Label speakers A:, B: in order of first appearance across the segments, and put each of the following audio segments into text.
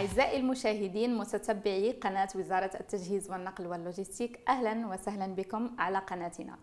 A: أعزائي المشاهدين متتبعي قناة وزارة التجهيز والنقل واللوجستيك أهلا وسهلا بكم على قناتنا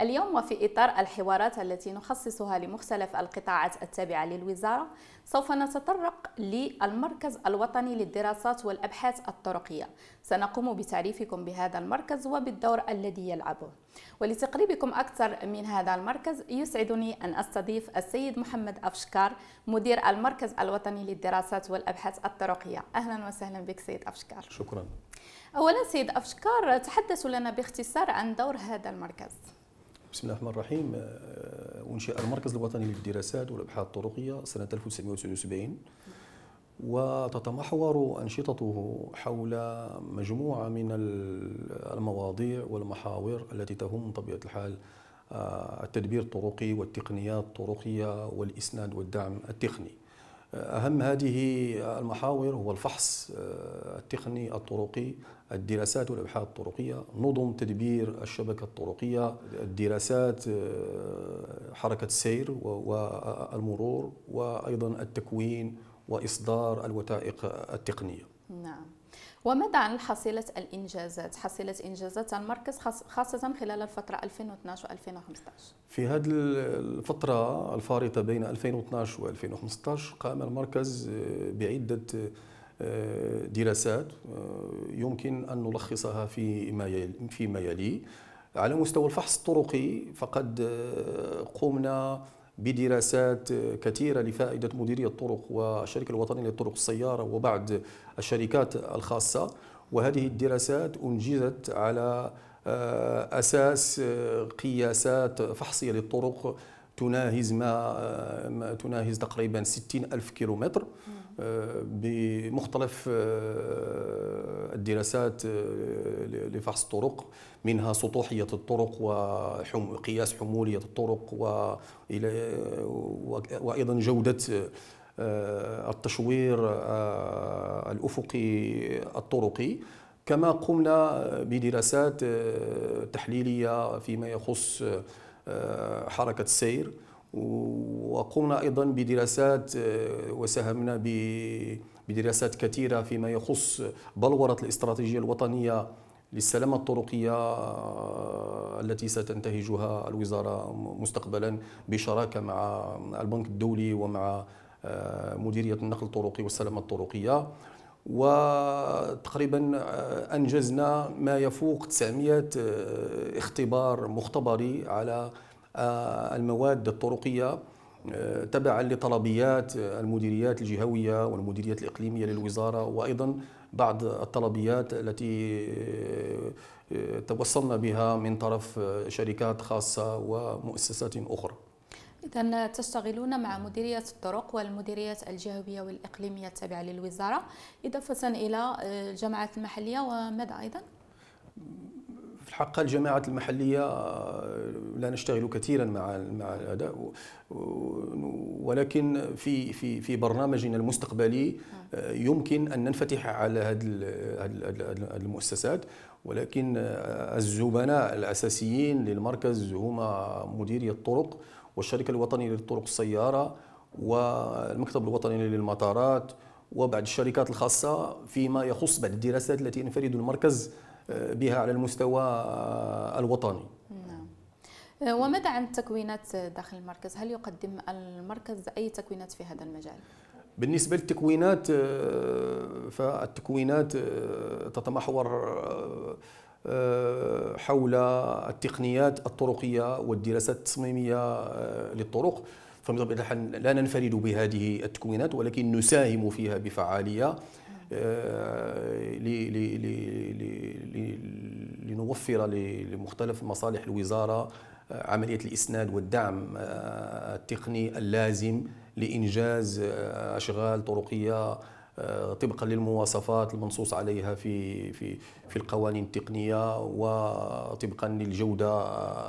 A: اليوم وفي إطار الحوارات التي نخصصها لمختلف القطاعات التابعة للوزارة سوف نتطرق للمركز الوطني للدراسات والأبحاث الطرقية سنقوم بتعريفكم بهذا المركز وبالدور الذي يلعبه ولتقريبكم أكثر من هذا المركز يسعدني أن أستضيف السيد محمد أفشكار مدير المركز الوطني للدراسات والأبحاث الطرقية أهلا وسهلا بك سيد أفشكار شكرا أولا سيد أفشكار تحدث لنا باختصار عن دور هذا المركز
B: بسم الله الرحمن الرحيم آه، أنشئ المركز الوطني للدراسات والأبحاث الطرقية سنة 1979 وتتمحور أنشطته حول مجموعة من المواضيع والمحاور التي تهم بطبيعة الحال آه، التدبير الطرقي والتقنيات الطرقية والإسناد والدعم التقني أهم هذه المحاور هو الفحص آه، التقني الطرقي الدراسات والأبحاث الطرقية نظم تدبير الشبكة الطرقية الدراسات آه، حركة السير والمرور وأيضا التكوين وإصدار الوثائق التقنية
A: نعم وماذا عن حصيلة الإنجازات حصيلة إنجازات المركز خاصة خلال الفترة 2012 و 2015
B: في هذه الفترة الفارطة بين 2012 و 2015 قام المركز بعدة آه، دراسات آه، يمكن أن نلخصها في فيما يلي على مستوى الفحص الطرقي فقد آه، قمنا بدراسات كثيرة لفائدة مديريه الطرق والشركة الوطنية للطرق السيارة وبعض الشركات الخاصة وهذه الدراسات أنجزت على آه، أساس آه، قياسات فحصية للطرق تناهز ما آه، تناهز تقريبا 60 ألف كيلومتر بمختلف آه، الدراسات آه، لفحص الطرق منها سطوحية الطرق وقياس حمولية الطرق وأيضا جودة آه، التشوير الأفقي الطرقي كما قمنا بدراسات تحليلية فيما يخص حركة السير وقمنا أيضا بدراسات آه، وساهمنا بدراسات كثيرة فيما يخص بلورة الاستراتيجية الوطنية للسلامة الطرقية آه، التي ستنتهجها الوزارة مستقبلا بشراكة مع البنك الدولي ومع آه، مديرية النقل الطرقي والسلامة الطرقية وتقريبا أنجزنا ما يفوق 900 اختبار مختبري على آه، المواد الطرقية آه، تبعا لطلبيات المديريات الجهوية والمديريات الإقليمية للوزارة وأيضا بعض الطلبيات التي آه، توصلنا بها من طرف شركات خاصة ومؤسسات أخرى
A: إذا تشتغلون مع مديرية الطرق والمديريات الجهوية والإقليمية التابعة للوزارة إضافة إلى الجماعات المحلية وماذا أيضا؟
B: حق الجماعات المحلية آه، لا نشتغل كثيرا مع مع الأداء ولكن في في في برنامجنا المستقبلي آه، يمكن أن ننفتح على هذه المؤسسات ولكن آه، الزبناء الأساسيين للمركز هما مديرية الطرق والشركة الوطنية للطرق السيارة والمكتب الوطني للمطارات وبعض الشركات الخاصة فيما يخص بعض الدراسات التي ينفرد المركز آه، بها على المستوى آه، الوطني نعم.
A: آه، وماذا عن التكوينات داخل المركز؟ هل يقدم المركز أي تكوينات في هذا المجال؟
B: بالنسبة للتكوينات فالتكوينات تتمحور حول التقنيات الطرقية والدراسات التصميمية للطرق فبطبيعة الحال لا ننفرد بهذه التكوينات ولكن نساهم فيها بفعالية آه، لنوفر لمختلف مصالح الوزارة آه، عملية الإسناد والدعم آه، التقني اللازم لإنجاز أشغال طرقية طبقا للمواصفات المنصوص عليها في في في القوانين التقنيه وطبقا للجوده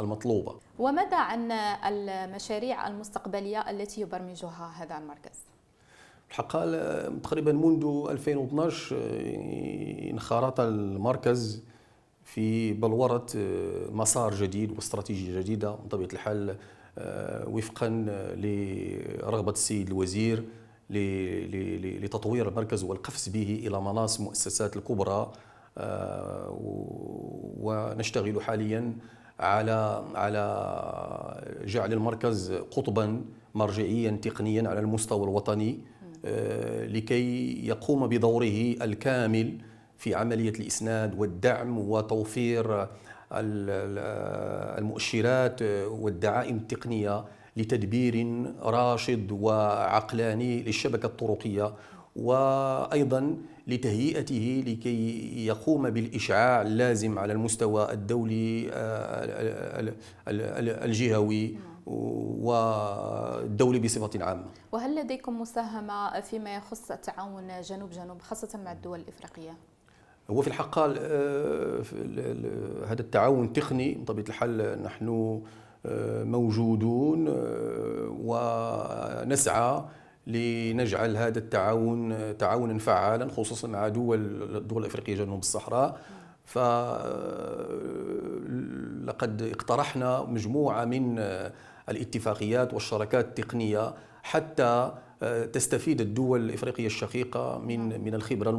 B: المطلوبه.
A: وماذا عن المشاريع المستقبليه التي يبرمجها هذا المركز؟
B: الحق آه، تقريبا منذ 2012 آه، انخرط المركز في بلورة آه، مسار جديد واستراتيجية جديدة بطبيعة الحال وفقا لرغبة السيد الوزير لتطوير المركز والقفز به إلى مناص المؤسسات الكبرى ونشتغل حاليا على على جعل المركز قطبا مرجعيا تقنيا على المستوى الوطني آه، لكي يقوم بدوره الكامل في عملية الإسناد والدعم وتوفير المؤشرات والدعائم التقنية لتدبير راشد وعقلاني للشبكة الطرقية وأيضا لتهيئته لكي يقوم بالإشعاع اللازم على المستوى الدولي آه، الجهوي والدولي بصفه عامه.
A: وهل لديكم مساهمه فيما يخص التعاون جنوب جنوب خاصه مع الدول الافريقيه؟
B: هو في الحق آه، هذا التعاون تقني بطبيعه الحال نحن آه، موجودون آه، ونسعى لنجعل هذا التعاون تعاونا فعالا خصوصا مع دول الدول الافريقيه جنوب الصحراء فلقد اقترحنا مجموعه من الاتفاقيات والشراكات التقنية حتى آه، تستفيد الدول الإفريقية الشقيقة من نعم. من الخبرة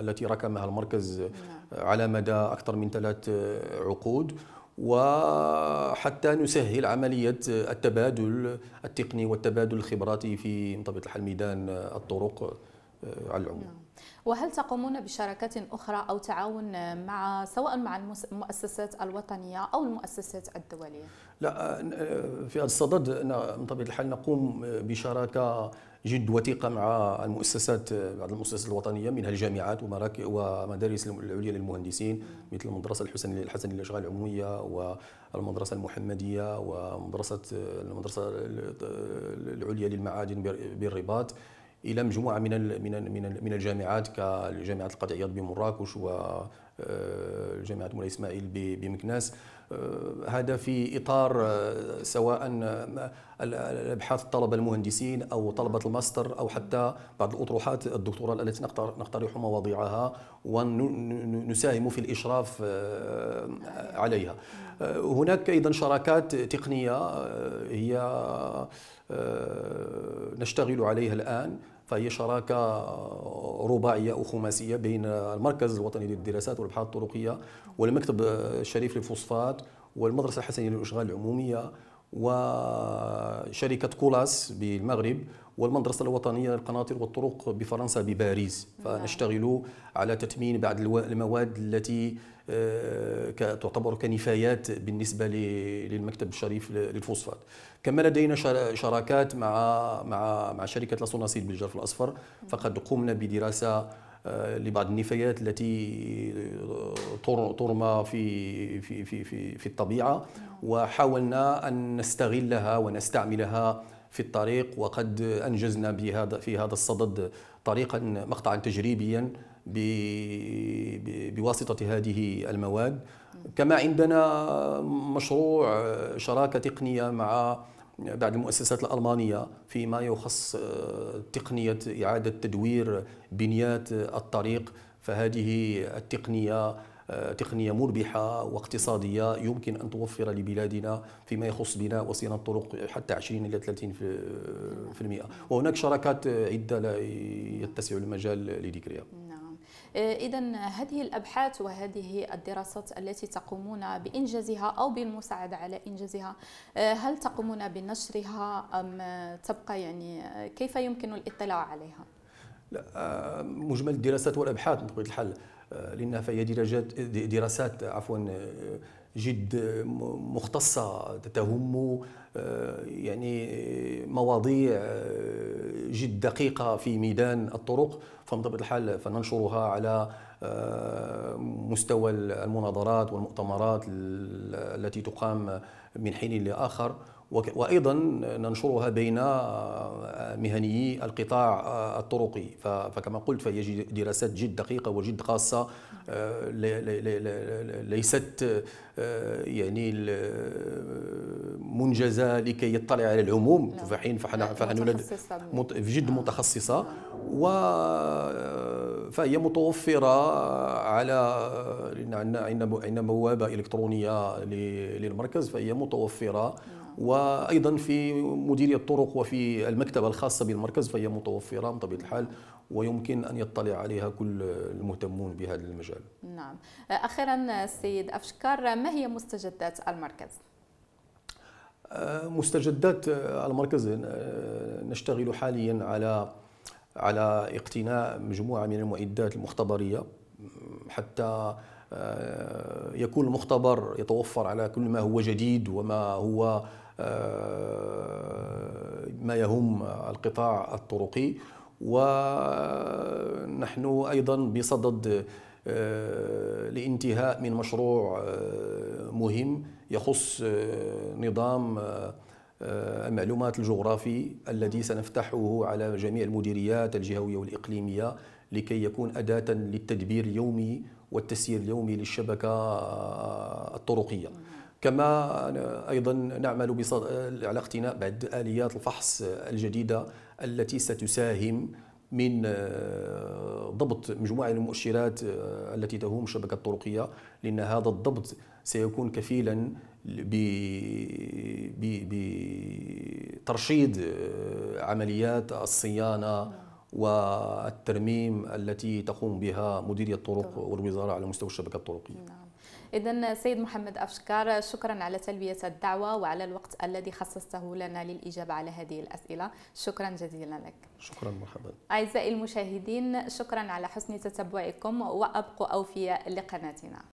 B: التي ركمها المركز نعم. آه، على مدى أكثر من ثلاث آه، عقود وحتى نسهل عملية التبادل التقني والتبادل الخبراتي في منطقة الميدان الطرق على العموم نعم.
A: وهل تقومون بشراكات أخرى أو تعاون مع سواء مع المؤسسات الوطنية أو المؤسسات الدولية؟
B: لا أه، في هذا الصدد من طبيعة الحال نقوم بشراكة جد وثيقه مع المؤسسات بعض المؤسسات الوطنيه منها الجامعات ومراكز ومدارس العليا للمهندسين مثل المدرسه الحسن الحسن للاشغال العموميه والمدرسه المحمديه ومدرسه المدرسه العليا للمعادن بالرباط الى مجموعه من من من, من الجامعات كجامعه القطعيه بمراكش وجامعه آه، مولاي اسماعيل بمكناس آه، هذا في اطار آه، سواء آه، الابحاث الطلبه المهندسين او طلبه الماستر او حتى بعض الاطروحات الدكتوراه التي نقترح مواضيعها ونساهم في الاشراف عليها. هناك ايضا شراكات تقنيه هي نشتغل عليها الان فهي طيب، شراكة رباعية أو خماسية بين المركز الوطني للدراسات والأبحاث الطرقية والمكتب الشريف للفوسفات والمدرسة الحسنية للأشغال العمومية وشركة كولاس بالمغرب والمدرسة الوطنية للقناطر والطرق بفرنسا بباريس نعم. فنشتغل على تثمين بعض المواد التي آه، تعتبر كنفايات بالنسبة للمكتب الشريف للفوسفات كما لدينا شراكات مع مع مع شركة لاسوناسيد بالجرف الأصفر نعم. فقد قمنا بدراسة لبعض النفايات التي ترمى في في في في, في الطبيعه نعم. وحاولنا ان نستغلها ونستعملها في الطريق وقد انجزنا بهذا في هذا الصدد طريقا مقطعا تجريبيا بواسطه هذه المواد نعم. كما عندنا مشروع شراكه تقنيه مع بعض المؤسسات الألمانية فيما يخص آه، تقنية إعادة تدوير بنيات آه، الطريق فهذه التقنية آه، تقنية مربحة واقتصادية يمكن أن توفر لبلادنا فيما يخص بناء وصيانة الطرق حتى 20 إلى 30% وهناك شراكات عدة لا يتسع المجال لذكرها
A: آه، إذا هذه الأبحاث وهذه الدراسات التي تقومون بإنجازها أو بالمساعدة على إنجازها آه، هل تقومون بنشرها أم تبقى يعني آه، كيف يمكن الاطلاع عليها؟
B: لا مجمل الدراسات والابحاث بطبيعه الحال لانها فهي دراسات عفوا جد مختصة تهم آه، يعني مواضيع آه، جد دقيقة في ميدان الطرق فمطبع الحال فننشرها على آه، مستوى المناظرات والمؤتمرات التي تقام من حين لآخر وايضا ننشرها بين آه، مهنيي القطاع آه، الطرقي فكما قلت فهي دراسات جد دقيقه وجد خاصه آه، ليست يعني منجزه لكي يطلع على العموم في حين فنحن جد متخصصه و فهي متوفره على عندنا عندنا بوابه الكترونيه للمركز فهي متوفره نعم. وايضا في مديريه الطرق وفي المكتبه الخاصه بالمركز فهي متوفره بطبيعه الحال ويمكن ان يطلع عليها كل المهتمون بهذا المجال.
A: نعم، اخيرا السيد افشكار ما هي مستجدات المركز؟
B: آه، مستجدات آه، المركز آه، نشتغل حاليا على على اقتناء مجموعه من المعدات المختبريه حتى يكون المختبر يتوفر على كل ما هو جديد وما هو آه، ما يهم القطاع الطرقي ونحن أيضا بصدد آه، لانتهاء من مشروع آه، مهم يخص نظام المعلومات الجغرافي الذي سنفتحه على جميع المديريات الجهويه والاقليميه لكي يكون اداه للتدبير اليومي والتسيير اليومي للشبكه الطرقيه. كما أيضا نعمل على اقتناء بعض آليات الفحص الجديدة التي ستساهم من آه، ضبط مجموعة من المؤشرات آه، التي تهم الشبكة الطرقية لأن هذا الضبط سيكون كفيلا ب... ب... بترشيد آه، عمليات الصيانة والترميم التي تقوم بها مديرية الطرق والوزارة على مستوى الشبكة الطرقية نعم.
A: إذا سيد محمد أفشكار شكرا على تلبية الدعوة وعلى الوقت الذي خصصته لنا للإجابة على هذه الأسئلة شكرا جزيلا لك
B: شكرا محمد
A: أعزائي المشاهدين شكرا على حسن تتبعكم وأبقوا أوفياء لقناتنا